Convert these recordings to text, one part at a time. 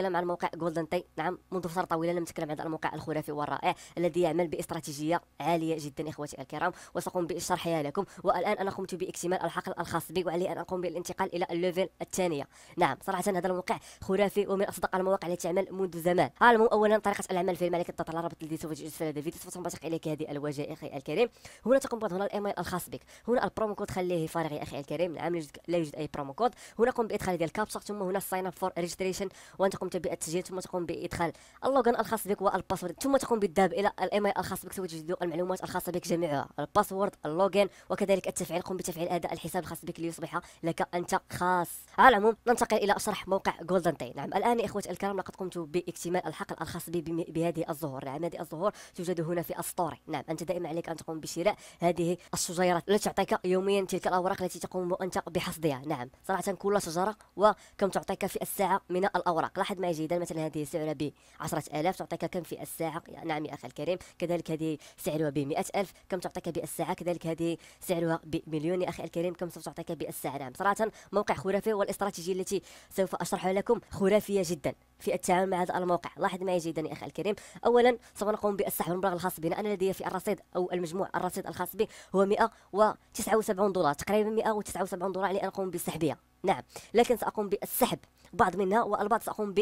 نتكلم عن موقع جولدن تي نعم منذ فتره طويله لم نتكلم عن الموقع الخرافي والرائع الذي يعمل باستراتيجيه عاليه جدا اخوتي الكرام وساقوم بشرحها لكم والان انا قمت باكتمال الحقل الخاص بي وعلي ان اقوم بالانتقال الى الليفل الثانيه نعم صراحه هذا الموقع خرافي ومن اصدق المواقع التي تعمل منذ زمان المهم اولا طريقه العمل فيه عليك تضغط على الذي سوف تجد في هذا الفيديو سوف تنبثق اليك هذه الواجهه اخي الكريم هنا تقوم هنا الايميل الخاص بك هنا البرومو كود خليه فارغ يا اخي الكريم نعم لا يوجد اي برومو كود هنا قم بادخال ديال الكابسا ثم هنا ساين اب فور ريجستريشن وانت تقوم بالتسجيل التسجيل ثم تقوم بادخال اللوغان الخاص بك والباسورد ثم تقوم بالذهاب الى الايميل الخاص بك وتجد المعلومات الخاصه بك جميعها الباسورد اللوغان وكذلك التفعيل قم بتفعيل اداء الحساب الخاص بك ليصبح لك انت خاص على العموم ننتقل الى شرح موقع جولدن تاي نعم الان اخوتي الكرام لقد قمت باكتمال الحقل الخاص بي بهذه الزهور نعم هذه الزهور توجد هنا في اسطوري نعم انت دائما عليك ان تقوم بشراء هذه الشجيرات التي تعطيك يوميا تلك الاوراق التي تقوم انت بحصدها نعم صراحه كل شجره وكم تعطيك في الساعه من الاوراق لاحظ واحد ما يجي مثلا هذه سعرها ب 10000 تعطيك كم في الساعه نعم يا اخي الكريم كذلك هذه سعرها ب 100000 كم تعطيك بالساعه كذلك هذه سعرها بمليون يا اخي الكريم كم سوف تعطيك بالساعه نعم صراحه موقع خرافي والاستراتيجيه التي سوف اشرحها لكم خرافيه جدا في التعامل مع هذا الموقع لاحظ معي جيدا يا اخي الكريم اولا سوف نقوم بالسحب المبلغ الخاص بنا انا لدي في الرصيد او المجموع الرصيد الخاص بي هو 179 دولار تقريبا 179 دولار لان يعني اقوم بسحبها نعم لكن ساقوم بالسحب بعض منها والبعض ساقوم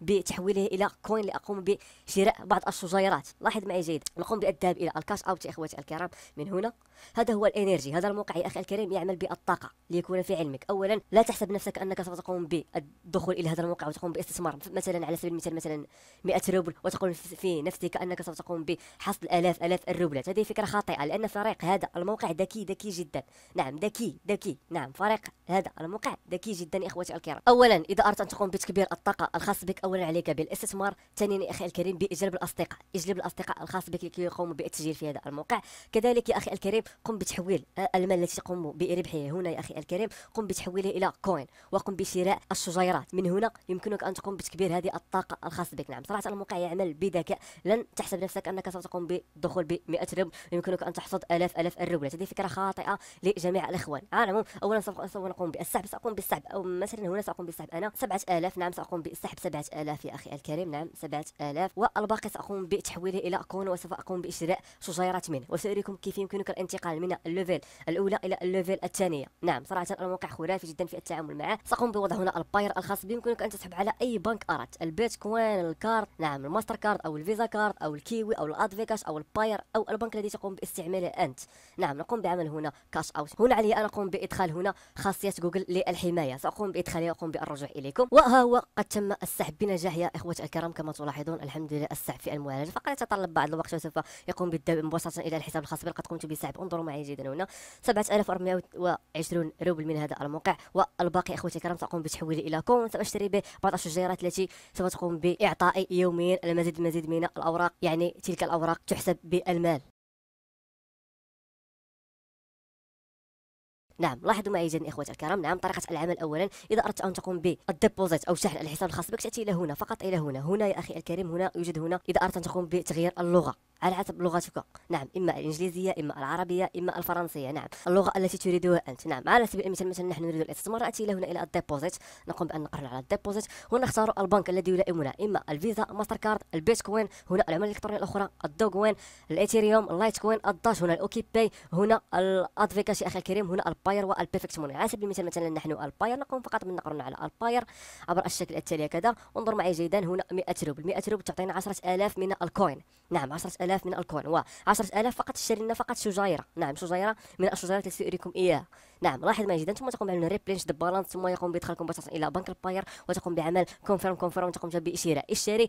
بتحويله الى كوين لاقوم بشراء بعض الشجيرات لاحظ معي جيد نقوم بالذهاب الى الكاش اوت يا اخواتي الكرام من هنا هذا هو الانرجي هذا الموقع يا اخي الكريم يعمل بالطاقه ليكون في علمك اولا لا تحسب نفسك انك سوف تقوم بالدخول الى هذا الموقع وتقوم باستثمار مثلا على سبيل المثال مثلا 100 روبل وتقول في نفسك انك سوف تقوم بحصل الاف الاف الروبلات هذه فكره خاطئه لان فريق هذا الموقع ذكي ذكي جدا نعم ذكي ذكي نعم فريق هذا الموقع ذكي جدا اخوتي الكرام اولا اذا أردت أن تقوم بتكبير الطاقة الخاص بك أولا عليك بالاستثمار ثانيا يا أخي الكريم بإجلب الأصدقاء إجلب الأصدقاء الخاص بك لكي يقوموا بالتسجيل في هذا الموقع كذلك يا أخي الكريم قم بتحويل المال التي تقوم بربحه هنا يا أخي الكريم قم بتحويله إلى كوين وقم بشراء الشجيرات من هنا يمكنك أن تقوم بتكبير هذه الطاقة الخاص بك نعم صراحة الموقع يعمل بذكاء لن تحسب نفسك أنك ستقوم بالدخول ب 100 ربل يمكنك أن تحصد آلاف آلاف الربلات هذه فكرة خاطئة لجميع الإخوان على العموم أولا سوف نقوم بالسحب سأقوم بالسحب أو مثلا هنا سأقوم بالسحب أنا سبعة آلاف نعم سأقوم بسحب سبعة آلاف يا أخي الكريم نعم سبعة آلاف والباقي سأقوم بتحويله إلى كون وسوف أقوم بإشراء شجيرات منه وسأريكم كيف يمكنك الانتقال من الليفل الأولى إلى الليفل الثانية نعم صراحة الموقع خرافي جدا في التعامل معه سأقوم بوضع هنا الباير الخاص بي يمكنك أن تسحب على أي بنك أردت البيتكوين الكارد نعم الماستر كارد أو الفيزا كارد أو الكيوي أو الأدفيكاش أو الباير أو البنك الذي تقوم باستعماله أنت نعم نقوم بعمل هنا كاش أوت هنا علي أن أقوم بإدخال هنا خاصية جوجل للحماية سأقوم بإدخالها وأقوم بالرجوع إليكم وها هو قد تم السحب بنجاح يا إخوة الكرام كما تلاحظون الحمد لله السحب في المعالجة فقد يتطلب بعض الوقت وسوف يقوم بالدفع مباشرة إلى الحساب الخاص بي لقد قمت بالسحب انظروا معي جيدا هنا 7420 روبل من هذا الموقع والباقي إخوتي الكرام سأقوم بتحويله إلى كون سأشتري به بعض الشجيرات التي سوف تقوم بإعطائي يوميا المزيد المزيد من الأوراق يعني تلك الأوراق تحسب بالمال نعم لاحظوا معي جدا اخوتي الكرام نعم طريقه العمل اولا اذا اردت ان تقوم بالديبوزيت او شحن الحساب الخاص بك تاتي الى هنا فقط الى هنا هنا يا اخي الكريم هنا يوجد هنا اذا اردت ان تقوم بتغيير اللغه على حسب لغتك نعم اما الانجليزيه اما العربيه اما الفرنسيه نعم اللغه التي تريدها انت نعم على سبيل المثال مثلا نحن نريد الاستثمار اتي الى هنا الى الديبوزيت نقوم بان نقرر على الديبوزيت هنا نختار البنك الذي يلائمنا اما الفيزا ماستر كارد البيتكوين هنا العمله الالكترونيه الاخرى الدوغوين الايثيريوم اللايت كوين الداش هنا الاوكي باي هنا الادفيكاسي اخي الكريم هنا الب الباير والبيرفكت موني على سبيل المثال مثلا نحن الباير نقوم فقط بالنقر على الباير عبر الشكل التالي كذا انظر معي جيدا هنا 100 روبل 100 روبل تعطينا 10000 من الكوين نعم 10000 من الكوين و 10000 فقط شرينا فقط شجيره نعم شجيره من الشجيرات التي اريكم اياها نعم لاحظ جدا ثم تقوم بعمل ريبلينش ذا بالانس ثم يقوم بادخالكم مباشره الى بنك الباير وتقوم بعمل كونفيرم كونفيرم تقوم بشراء الشاري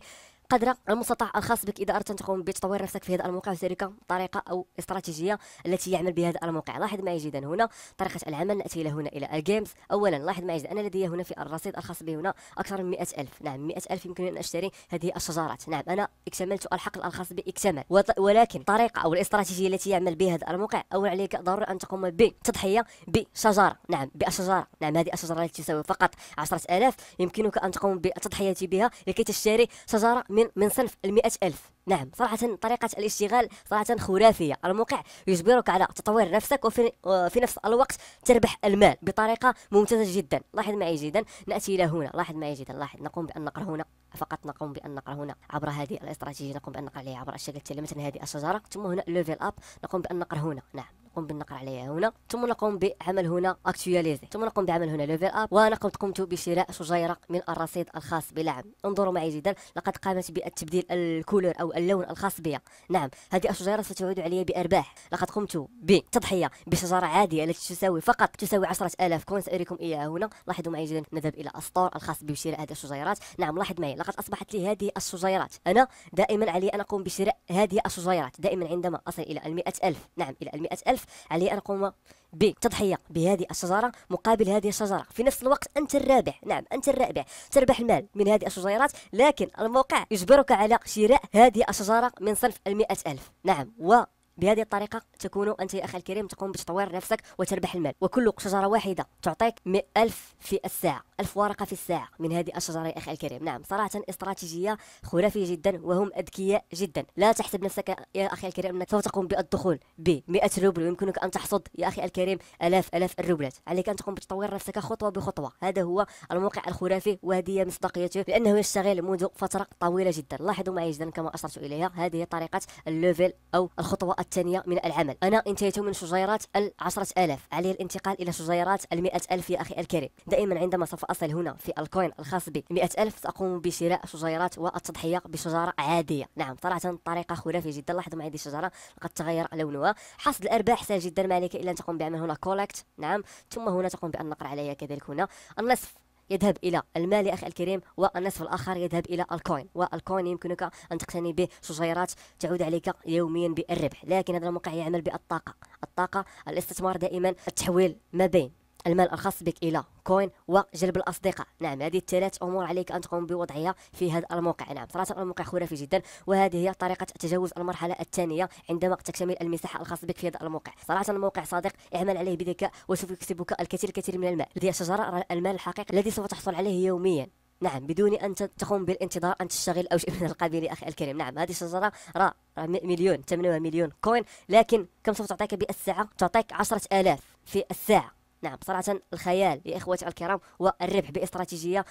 قدر المستطاع الخاص بك اذا اردت ان تقوم بتطوير نفسك في هذا الموقع وتركه طريقه او استراتيجيه التي يعمل بها هذا الموقع لاحظ معي جدا هنا طريقه العمل ناتي الى هنا الى الجيمز اولا لاحظ معي جدا انا لدي هنا في الرصيد الخاص بي هنا اكثر من 100000 نعم 100000 يمكن ان اشتري هذه الشجرات نعم انا اكتملت الحقل الخاص بي اكتمل ولكن الطريقه او الاستراتيجيه التي يعمل بها هذا الموقع اول عليك ضروري ان تقوم بتضحيه ب بشجرة نعم بشجرة نعم هذه الشجرة التي تساوي فقط 10000 يمكنك أن تقوم بالتضحية بها لكي تشتري شجرة من من صنف ال ألف نعم صراحة طريقة الاشتغال صراحة خرافية الموقع يجبرك على تطوير نفسك وفي, في نفس الوقت تربح المال بطريقة ممتازة جدا لاحظ معي جدا نأتي إلى هنا لاحظ معي جدا لاحظ نقوم بأن نقرأ هنا فقط نقوم بأن نقرأ هنا عبر هذه الاستراتيجية نقوم بأن نقرأ عليها عبر الشكل التالي مثلا هذه الشجرة ثم هنا ليفل أب نقوم بأن نقرأ هنا نعم نقوم بالنقر عليها هنا ثم نقوم بعمل هنا اكتواليزي ثم نقوم بعمل هنا ليفل اب وانا قد قمت بشراء شجيره من الرصيد الخاص بلعب انظروا معي جدا لقد قامت بالتبديل الكولور او اللون الخاص بها نعم هذه الشجيره ستعود علي بارباح لقد قمت بتضحيه بشجره عاديه التي تساوي فقط تساوي 10000 كون ساريكم اياها هنا لاحظوا معي جدا نذهب الى اسطور الخاص بشراء هذه الشجيرات نعم لاحظ معي لقد اصبحت لي هذه الشجيرات انا دائما علي ان اقوم بشراء هذه الشجيرات دائما عندما اصل الى ال 100000 نعم الى ال 100000 الحلف علي أن أقوم بتضحية بهذه الشجرة مقابل هذه الشجرة في نفس الوقت أنت الرابح نعم أنت الرابح تربح المال من هذه الشجيرات لكن الموقع يجبرك على شراء هذه الشجرة من صنف المئة ألف نعم و بهذه الطريقه تكون انت يا اخي الكريم تقوم بتطوير نفسك وتربح المال وكل شجره واحده تعطيك 1000 في الساعه 1000 ورقه في الساعه من هذه الشجره يا اخي الكريم نعم صراحه استراتيجيه خرافيه جدا وهم اذكياء جدا لا تحسب نفسك يا اخي الكريم انك سوف تقوم بالدخول ب 100 روبل ويمكنك ان تحصد يا اخي الكريم الاف الاف الروبلات عليك ان تقوم بتطوير نفسك خطوه بخطوه هذا هو الموقع الخرافي وهذه مصداقيته لانه يشتغل منذ فتره طويله جدا لاحظوا معي جدا كما اشرت اليها هذه طريقه الليفل او الخطوه الثانية من العمل أنا انتهيت من شجيرات العشرة آلاف علي الانتقال إلى شجيرات المئة ألف يا أخي الكريم دائما عندما سوف أصل هنا في الكوين الخاص بي مئة ألف سأقوم بشراء شجيرات والتضحية بشجرة عادية نعم صراحة طريقة خرافية جدا لاحظوا معي هذه الشجرة قد تغير لونها حصد الأرباح سهل جدا ما عليك إلا أن تقوم بعمل هنا كولكت نعم ثم هنا تقوم بأن نقر عليها كذلك هنا النصف يذهب إلى المال يا أخي الكريم والنصف الآخر يذهب إلى الكوين والكوين يمكنك أن تقتني به شجيرات تعود عليك يوميا بالربح لكن هذا الموقع يعمل بالطاقة الطاقة الاستثمار دائما التحويل ما بين المال الخاص بك الى كوين وجلب الاصدقاء نعم هذه الثلاث امور عليك ان تقوم بوضعها في هذا الموقع نعم صراحه الموقع خرافي جدا وهذه هي طريقه تجاوز المرحله الثانيه عندما تكتمل المساحه الخاصه بك في هذا الموقع صراحه الموقع صادق اعمل عليه بذكاء وسوف يكسبك الكثير الكثير من المال هذه شجره المال الحقيقي الذي سوف تحصل عليه يوميا نعم بدون ان تقوم بالانتظار ان تشتغل او شيء من القبيل اخي الكريم نعم هذه الشجره راه مليون 800 مليون كوين لكن كم سوف تعطيك بالساعه تعطيك 10000 في الساعه نعم صراحة الخيال يا إخوتي الكرام والربح باستراتيجية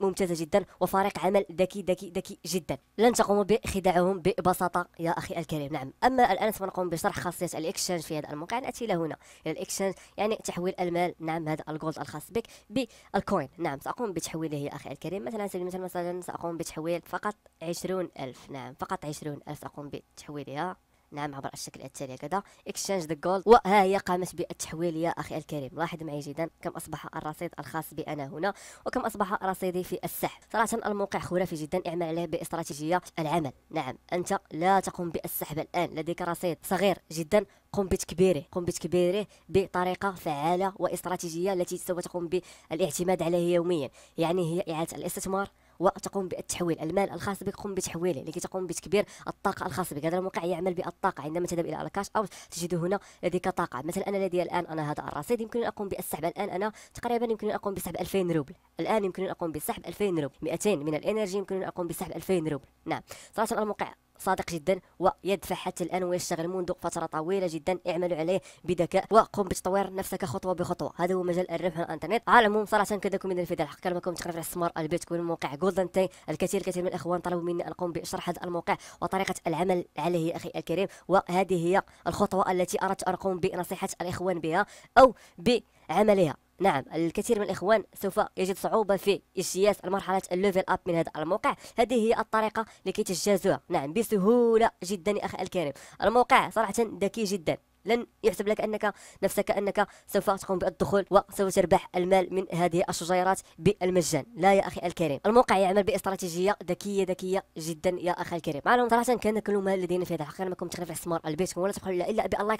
ممتازة جدا وفريق عمل ذكي ذكي ذكي جدا لن تقوموا بخداعهم ببساطة يا أخي الكريم نعم أما الآن سوف نقوم بشرح خاصية الإكشنج في هذا الموقع نأتي إلى هنا إلى الإكشنج يعني تحويل المال نعم هذا الجولد الخاص بك بالكوين نعم سأقوم بتحويله يا أخي الكريم مثلا سيدي سبيل المثال مثلا سأقوم بتحويل فقط 20000 ألف نعم فقط 20000 ألف سأقوم بتحويلها نعم عبر الشكل التالي هكذا اكسشينج ذا جولد وها هي قامت بالتحويل يا اخي الكريم لاحظ معي جيدا كم اصبح الرصيد الخاص بي انا هنا وكم اصبح رصيدي في السحب صراحه الموقع خرافي جدا اعمل عليه باستراتيجيه العمل نعم انت لا تقوم بالسحب الان لديك رصيد صغير جدا قم بتكبيره قم بتكبيره بطريقه فعاله واستراتيجيه التي سوف تقوم بالاعتماد عليه يوميا يعني هي اعاده الاستثمار وتقوم بالتحويل المال الخاص بك قم بتحويله لكي تقوم بتكبير الطاقه الخاصة بك هذا الموقع يعمل بالطاقه عندما تذهب الى الكاش اوت تجد هنا لديك طاقه مثلا انا لدي الان انا هذا الرصيد يمكن ان اقوم بالسحب الان انا تقريبا يمكن ان اقوم بسحب 2000 روبل الان يمكن ان اقوم بسحب 2000 روبل 200 من الانرجي يمكن ان اقوم بسحب 2000 روبل نعم صراحه الموقع صادق جدا ويدفع حتى الان ويشتغل منذ فتره طويله جدا اعملوا عليه بذكاء وقم بتطوير نفسك خطوه بخطوه هذا هو مجال الربح على الانترنت على العموم صراحه كذاكم من الفيديو الحق كلامكم تقريبا استثمار البيتكوين موقع جولدن تاي الكثير الكثير من الاخوان طلبوا مني ان اقوم بشرح هذا الموقع وطريقه العمل عليه يا اخي الكريم وهذه هي الخطوه التي اردت ان اقوم بنصيحه الاخوان بها او ب عملها نعم الكثير من الإخوان سوف يجد صعوبة في اجتياز مرحلة الليفل أب من هذا الموقع هذه هي الطريقة لكي تجازوها نعم بسهولة جدا يا أخي الكريم الموقع صراحة ذكي جدا لن يحسب لك انك نفسك انك سوف تقوم بالدخول وسوف تربح المال من هذه الشجيرات بالمجان لا يا اخي الكريم الموقع يعمل باستراتيجيه ذكيه ذكيه جدا يا اخي الكريم معلوم صراحه كان كل ما لدينا في هذا ما كنت تخلف الاستثمار البيت ولا تقول الا بالله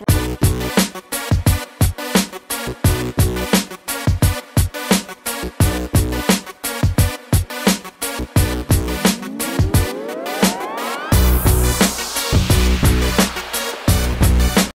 Música